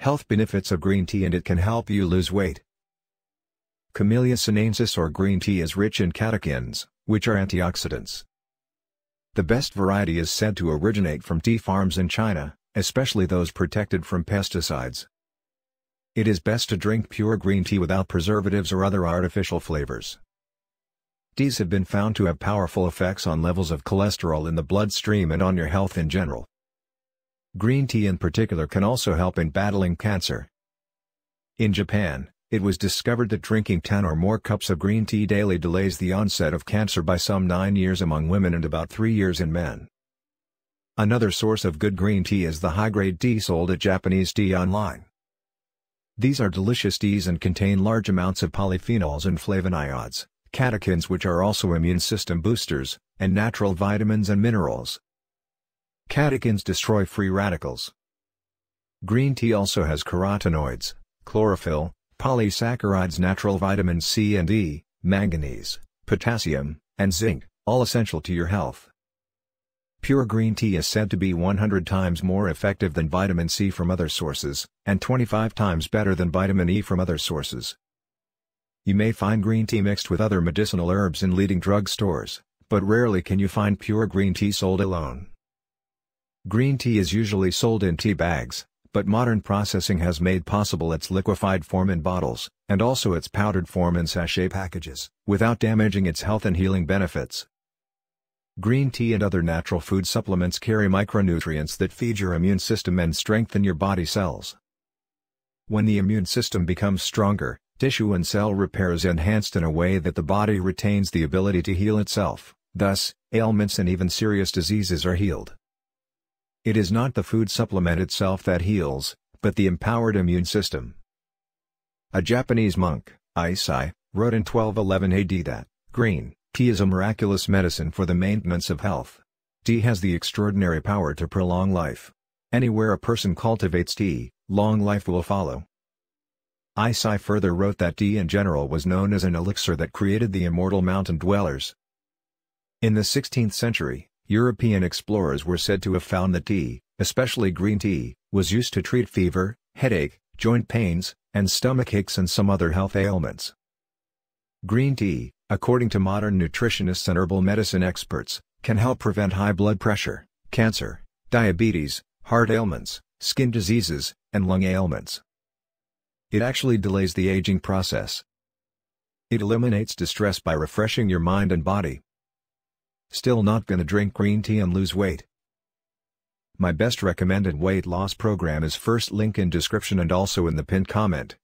Health benefits of green tea and it can help you lose weight. Camellia sinensis or green tea is rich in catechins, which are antioxidants. The best variety is said to originate from tea farms in China, especially those protected from pesticides. It is best to drink pure green tea without preservatives or other artificial flavors. Teas have been found to have powerful effects on levels of cholesterol in the bloodstream and on your health in general. Green tea in particular can also help in battling cancer. In Japan, it was discovered that drinking 10 or more cups of green tea daily delays the onset of cancer by some 9 years among women and about 3 years in men. Another source of good green tea is the high-grade tea sold at Japanese Tea Online. These are delicious teas and contain large amounts of polyphenols and flavonoids, catechins which are also immune system boosters, and natural vitamins and minerals. Catechins destroy free radicals. Green tea also has carotenoids, chlorophyll, polysaccharides natural vitamins C and E, manganese, potassium, and zinc, all essential to your health. Pure green tea is said to be 100 times more effective than vitamin C from other sources, and 25 times better than vitamin E from other sources. You may find green tea mixed with other medicinal herbs in leading drugstores, but rarely can you find pure green tea sold alone. Green tea is usually sold in tea bags, but modern processing has made possible its liquefied form in bottles, and also its powdered form in sachet packages, without damaging its health and healing benefits. Green tea and other natural food supplements carry micronutrients that feed your immune system and strengthen your body cells. When the immune system becomes stronger, tissue and cell repair is enhanced in a way that the body retains the ability to heal itself, thus, ailments and even serious diseases are healed. It is not the food supplement itself that heals, but the empowered immune system. A Japanese monk, Isai, wrote in 1211 AD that, green, tea is a miraculous medicine for the maintenance of health. Tea has the extraordinary power to prolong life. Anywhere a person cultivates tea, long life will follow. Isai further wrote that tea in general was known as an elixir that created the immortal mountain dwellers. In the 16th century, European explorers were said to have found that tea, especially green tea, was used to treat fever, headache, joint pains, and stomach aches and some other health ailments. Green tea, according to modern nutritionists and herbal medicine experts, can help prevent high blood pressure, cancer, diabetes, heart ailments, skin diseases, and lung ailments. It actually delays the aging process. It eliminates distress by refreshing your mind and body. Still not gonna drink green tea and lose weight. My best recommended weight loss program is first link in description and also in the pinned comment.